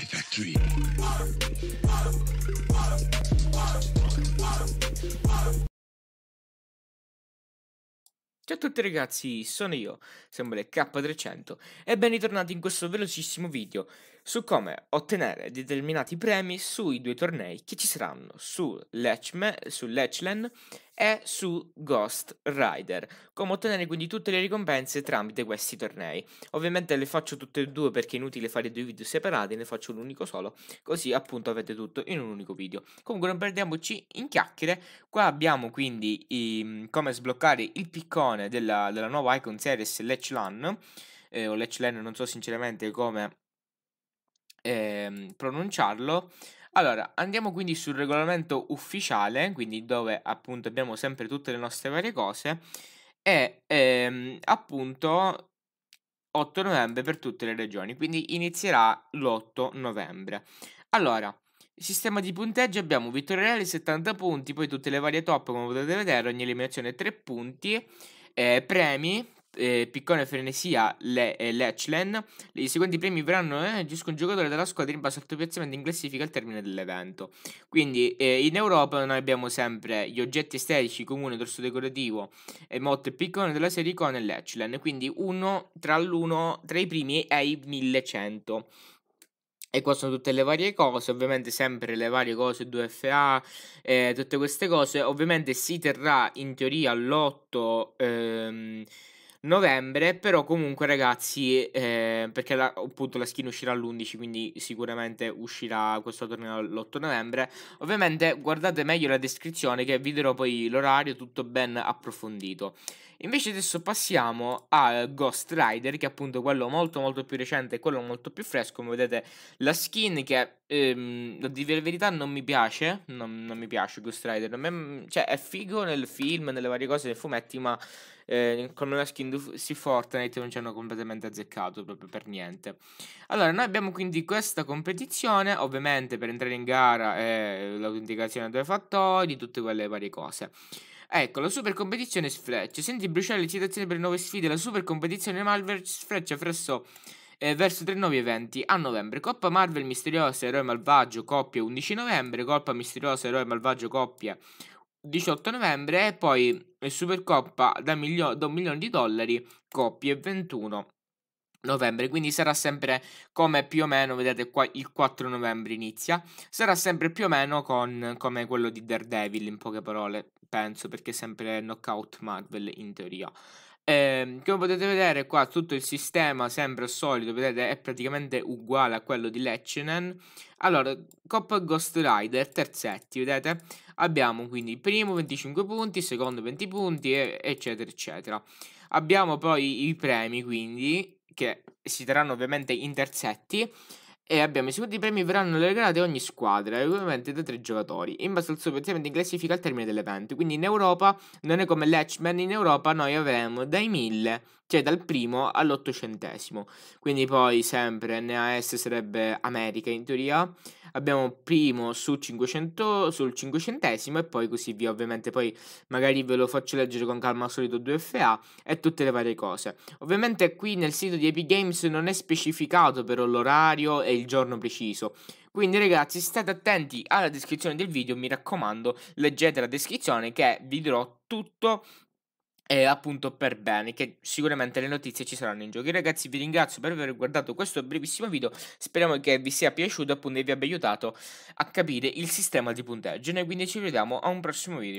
my factory. Ciao a tutti ragazzi, sono io, sembra K300 e ben ritornati in questo velocissimo video su come ottenere determinati premi sui due tornei che ci saranno su, Lechme, su Lechlen e su Ghost Rider, come ottenere quindi tutte le ricompense tramite questi tornei. Ovviamente le faccio tutte e due perché è inutile fare due video separati, ne faccio un unico solo, così appunto avete tutto in un unico video. Comunque non perdiamoci in chiacchiere, qua abbiamo quindi i, come sbloccare il piccone della, della nuova Icon Series Lechlan, eh, o Lechlen non so sinceramente come eh, pronunciarlo. Allora, andiamo quindi sul regolamento ufficiale, quindi dove appunto abbiamo sempre tutte le nostre varie cose e ehm, appunto 8 novembre per tutte le regioni, quindi inizierà l'8 novembre. Allora, sistema di punteggio abbiamo vittoria Reale 70 punti, poi tutte le varie top come potete vedere, ogni eliminazione 3 punti, eh, premi eh, Piccone Frenesia Le, e eh, Lechlen. I seguenti premi verranno eh, giusto un giocatore della squadra in base al tuo piazzamento in classifica al termine dell'evento. Quindi eh, in Europa noi abbiamo sempre gli oggetti estetici, comune, dorso decorativo, e motte piccone della serie Icone e Lechlen. Quindi uno tra l'uno tra i primi è i 1100. E qua sono tutte le varie cose, ovviamente sempre le varie cose 2FA, eh, tutte queste cose. Ovviamente si terrà in teoria l'8 eh, novembre, però comunque ragazzi, eh, perché la, appunto la skin uscirà l'11, quindi sicuramente uscirà questo torneo l'8 novembre. Ovviamente guardate meglio la descrizione che vi darò poi l'orario tutto ben approfondito. Invece adesso passiamo a Ghost Rider, che è appunto quello molto molto più recente e quello molto più fresco, come vedete la skin che ehm, di verità non mi piace, non, non mi piace Ghost Rider, me, mm, cioè è figo nel film, nelle varie cose, nei fumetti, ma eh, con una skin di si Fortnite non ci hanno completamente azzeccato proprio per niente. Allora, noi abbiamo quindi questa competizione, ovviamente per entrare in gara eh, l'autenticazione a due fattori, tutte quelle varie cose. Ecco, la super competizione sfreccia. Senti bruciare le citazioni per le nuove sfide. La super competizione Marvel sfreccia fresso eh, verso tre nuovi eventi a novembre. Coppa Marvel misteriosa, eroe malvagio, coppia 11 novembre. Coppa misteriosa, eroe malvagio, coppia 18 novembre e poi Supercoppa da, milio- da un milione di dollari, coppie 21 novembre, quindi sarà sempre come più o meno, vedete qua il 4 novembre inizia, sarà sempre più o meno con, come quello di Daredevil in poche parole, penso, perché è sempre knockout Marvel in teoria. Eh, come potete vedere qua tutto il sistema sempre solito, vedete è praticamente uguale a quello di Lechenen. Allora, Coppa Ghost Rider, terzetti, vedete? Abbiamo quindi il primo 25 punti, secondo 20 punti, eccetera, eccetera. Abbiamo poi i premi, quindi, che si terranno ovviamente in terzetti. E abbiamo i seguenti premi verranno regalati a ogni squadra, ovviamente da tre giocatori, in base al suo piazzamento in classifica al termine dell'evento. Quindi in Europa non è come l'Hatchman, in Europa noi avremo dai 1000, cioè dal primo all'ottocentesimo. Quindi poi sempre NAS sarebbe America in teoria abbiamo primo su 500, sul 500 e poi così via, ovviamente poi magari ve lo faccio leggere con calma al solito 2FA e tutte le varie cose. Ovviamente qui nel sito di Epic Games non è specificato però l'orario e il giorno preciso, quindi ragazzi state attenti alla descrizione del video, mi raccomando leggete la descrizione che vi dirò tutto e appunto per bene, che sicuramente le notizie ci saranno in gioco. Ragazzi, vi ringrazio per aver guardato questo brevissimo video. Speriamo che vi sia piaciuto appunto, e vi abbia aiutato a capire il sistema di punteggio. Noi quindi ci vediamo a un prossimo video.